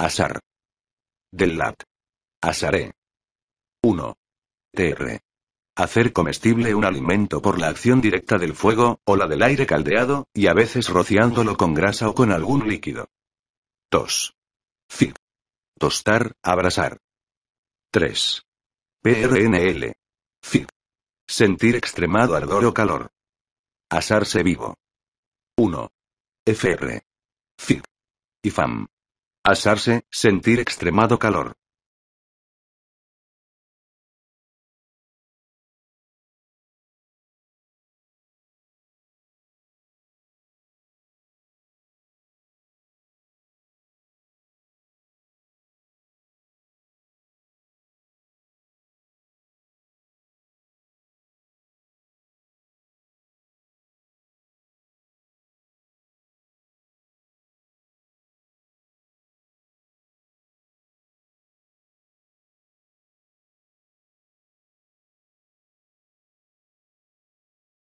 Asar. Del lat. Asaré. 1. Tr. Hacer comestible un alimento por la acción directa del fuego, o la del aire caldeado, y a veces rociándolo con grasa o con algún líquido. 2. fit Tostar, abrasar. 3. PRNL. fit Sentir extremado ardor o calor. Asarse vivo. 1. FR. Y IFAM asarse, sentir extremado calor.